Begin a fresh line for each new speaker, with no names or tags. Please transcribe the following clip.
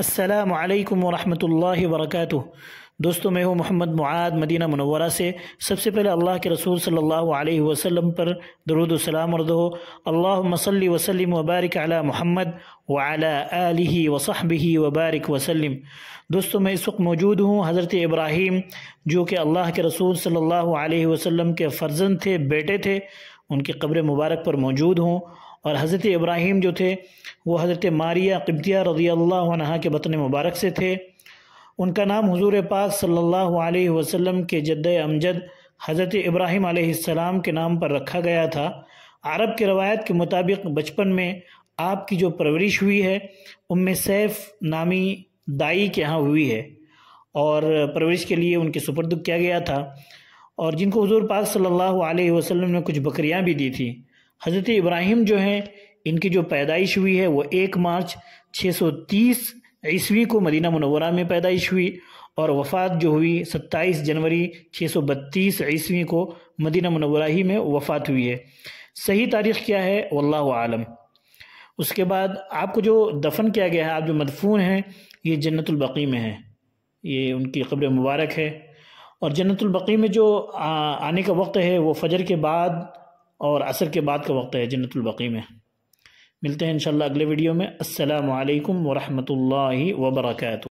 السلام علیکم ورحمۃ اللہ وبرکاتہ دوستو میں ہوں محمد معاد مدینہ منورہ سے سب سے پہلے اللہ کے رسول صلی اللہ علیہ وسلم پر درود سلام ارد ہو اللہم صلی وسلم وبارک علی محمد و علی وصحبہ وبارک وسلم دوستو میں اس وقت موجود ہوں حضرت ابراہیم جو کہ اللہ کے رسول صلی اللہ علیہ وسلم کے فرزند تھے بیٹے تھے ان کی قبر مبارک پر موجود ہوں اور حضرت ابراہیم جو تھے وہ حضرت ماریہ قبطیہ رضی اللہ عنہ کے بطن مبارک سے تھے ان کا نام حضور پاک صلی اللہ علیہ وسلم کے جد امجد حضرت ابراہیم علیہ السلام کے نام پر رکھا گیا تھا عرب کے روایت کے مطابق بچپن میں آپ کی جو پرورش ہوئی ہے ام سیف نامی دائی کے ہاں ہوئی ہے اور پرورش کے لیے ان کے سپرد کیا گیا تھا اور جن کو حضور پاک صلی اللہ علیہ وسلم نے کچھ بکریاں بھی دی تھیں حضرت ابراہیم جو ہیں ان کی جو پیدائش ہوئی ہے وہ ایک مارچ چھ سو تیس عیسوی کو مدینہ منورہ میں پیدائش ہوئی اور وفات جو ہوئی ستائیس جنوری چھ سو بتیس عیسوی کو مدینہ منورہ ہی میں وفات ہوئی ہے صحیح تاریخ کیا ہے واللہ عالم اس کے بعد آپ کو جو دفن کیا گیا ہے آپ جو مدفون ہیں یہ جنت البقی میں ہیں یہ ان کی قبر مبارک ہے اور جنت البقی میں جو آنے کا وقت ہے وہ فجر کے بعد اور عصر کے بعد کا وقت ہے جنت البقی میں ملتے ہیں انشاءاللہ اگلے ویڈیو میں السلام علیکم ورحمۃ اللہ وبرکاتہ